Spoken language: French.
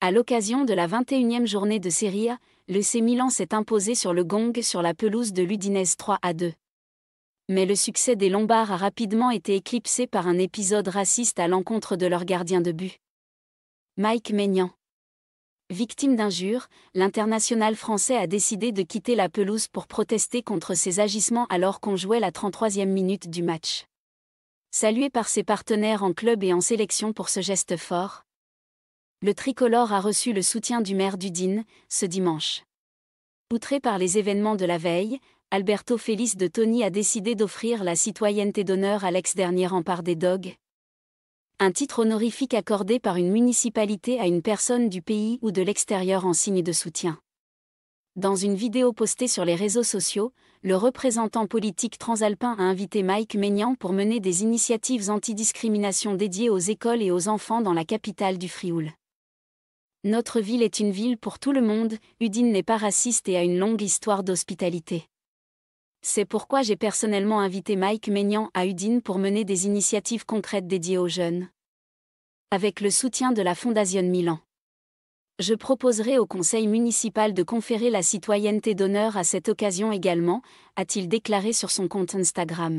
À l'occasion de la 21e journée de Serie A, le C Milan s'est imposé sur le gong sur la pelouse de l'Udinese 3 à 2. Mais le succès des Lombards a rapidement été éclipsé par un épisode raciste à l'encontre de leur gardien de but. Mike Maignan. Victime d'injures, l'international français a décidé de quitter la pelouse pour protester contre ses agissements alors qu'on jouait la 33e minute du match. Salué par ses partenaires en club et en sélection pour ce geste fort, le tricolore a reçu le soutien du maire d'Udine, ce dimanche. Outré par les événements de la veille, Alberto Félix de Tony a décidé d'offrir la citoyenneté d'honneur à l'ex-dernier rempart des Dogues, Un titre honorifique accordé par une municipalité à une personne du pays ou de l'extérieur en signe de soutien. Dans une vidéo postée sur les réseaux sociaux, le représentant politique transalpin a invité Mike Maignan pour mener des initiatives antidiscrimination dédiées aux écoles et aux enfants dans la capitale du Frioul. Notre ville est une ville pour tout le monde, Udine n'est pas raciste et a une longue histoire d'hospitalité. C'est pourquoi j'ai personnellement invité Mike Maignan à Udine pour mener des initiatives concrètes dédiées aux jeunes. Avec le soutien de la Fondation Milan. Je proposerai au conseil municipal de conférer la citoyenneté d'honneur à cette occasion également, a-t-il déclaré sur son compte Instagram.